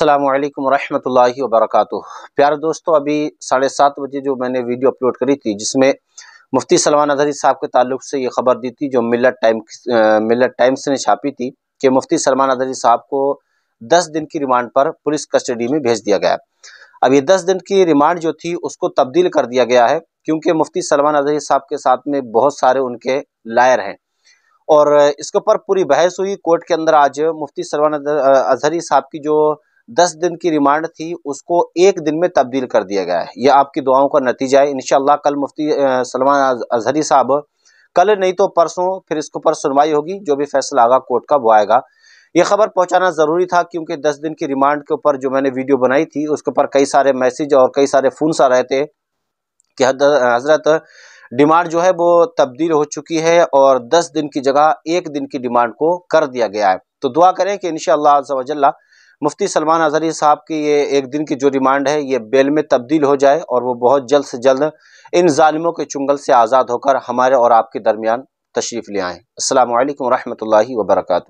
अल्लाम रहमतुल्लाहि वबरक प्यारे दोस्तों अभी साढ़े सात बजे जो मैंने वीडियो अपलोड करी थी जिसमें मुफ्ती सलमान अजहरी साहब के ताल्लुक से ये खबर दी थी जो मिलत टाइम मिलत टाइम्स ने छापी थी कि मुफ्ती सलमान अजहरी साहब को दस दिन की रिमांड पर पुलिस कस्टडी में भेज दिया गया अब ये दस दिन की रिमांड जो थी उसको तब्दील कर दिया गया है क्योंकि मुफ्ती सलमान अजहरी साहब के साथ में बहुत सारे उनके लायर हैं और इसके ऊपर पूरी बहस हुई कोर्ट के अंदर आज मुफ्ती सलमान अजहरी साहब की जो दस दिन की रिमांड थी उसको एक दिन में तब्दील कर दिया गया है यह आपकी दुआओं का नतीजा है इनशाला कल मुफ्ती सलमान अजहरी साहब कल नहीं तो परसों फिर इसके ऊपर सुनवाई होगी जो भी फैसला आगा कोर्ट का वो आएगा ये खबर पहुंचाना ज़रूरी था क्योंकि दस दिन की रिमांड के ऊपर जो मैंने वीडियो बनाई थी उसके ऊपर कई सारे मैसेज और कई सारे फ़ोन आ रहे थे कि हजरत डिमांड जो है वो तब्दील हो चुकी है और दस दिन की जगह एक दिन की डिमांड को कर दिया गया है तो दुआ करें कि इनशाला मुफ्ती सलमान अजहरी साहब की ये एक दिन की जो रिमांड है ये बेल में तब्दील हो जाए और वो बहुत जल्द से जल्द इन ालिमों के चुंगल से आज़ाद होकर हमारे और आपके दरमियान तशरीफ़ ले आएँ अल्लाम वरहमल वर्का